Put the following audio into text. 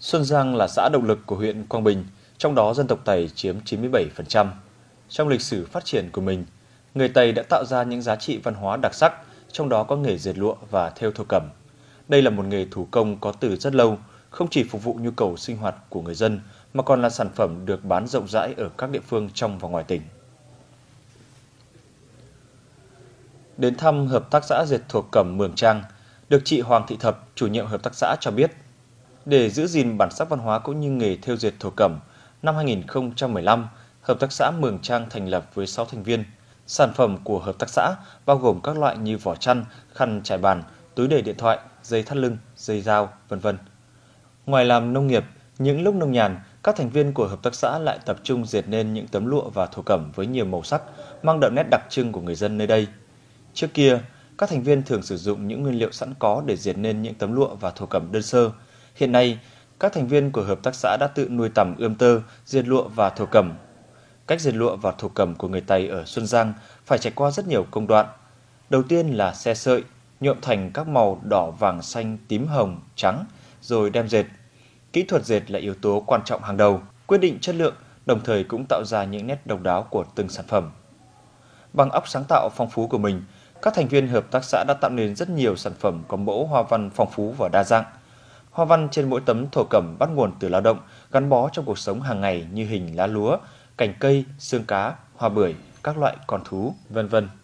Xuân Giang là xã động lực của huyện Quang Bình, trong đó dân tộc Tày chiếm 97%. Trong lịch sử phát triển của mình, người Tày đã tạo ra những giá trị văn hóa đặc sắc, trong đó có nghề dệt lụa và thêu thổ cẩm. Đây là một nghề thủ công có từ rất lâu, không chỉ phục vụ nhu cầu sinh hoạt của người dân mà còn là sản phẩm được bán rộng rãi ở các địa phương trong và ngoài tỉnh. Đến thăm hợp tác xã dệt thổ cẩm Mường Trang, được chị Hoàng Thị Thập, chủ nhiệm hợp tác xã cho biết – để giữ gìn bản sắc văn hóa cũng như nghề thêu dệt thổ cẩm, năm 2015, Hợp tác xã Mường Trang thành lập với 6 thành viên. Sản phẩm của hợp tác xã bao gồm các loại như vỏ chăn, khăn trải bàn, túi để điện thoại, dây thắt lưng, dây dao, vân vân. Ngoài làm nông nghiệp, những lúc nông nhàn, các thành viên của hợp tác xã lại tập trung dệt nên những tấm lụa và thổ cẩm với nhiều màu sắc, mang đậm nét đặc trưng của người dân nơi đây. Trước kia, các thành viên thường sử dụng những nguyên liệu sẵn có để dệt nên những tấm lụa và thổ cẩm đơn sơ, Hiện nay, các thành viên của hợp tác xã đã tự nuôi tầm ươm tơ, diệt lụa và thổ cẩm. Cách diệt lụa và thổ cẩm của người Tây ở Xuân Giang phải trải qua rất nhiều công đoạn. Đầu tiên là xe sợi, nhuộm thành các màu đỏ, vàng, xanh, tím, hồng, trắng, rồi đem dệt. Kỹ thuật dệt là yếu tố quan trọng hàng đầu, quyết định chất lượng, đồng thời cũng tạo ra những nét độc đáo của từng sản phẩm. Bằng óc sáng tạo phong phú của mình, các thành viên hợp tác xã đã tạo nên rất nhiều sản phẩm có mẫu hoa văn phong phú và đa dạng – Hoa văn trên mỗi tấm thổ cẩm bắt nguồn từ lao động, gắn bó trong cuộc sống hàng ngày như hình lá lúa, cành cây, xương cá, hoa bưởi, các loại con thú, vân vân.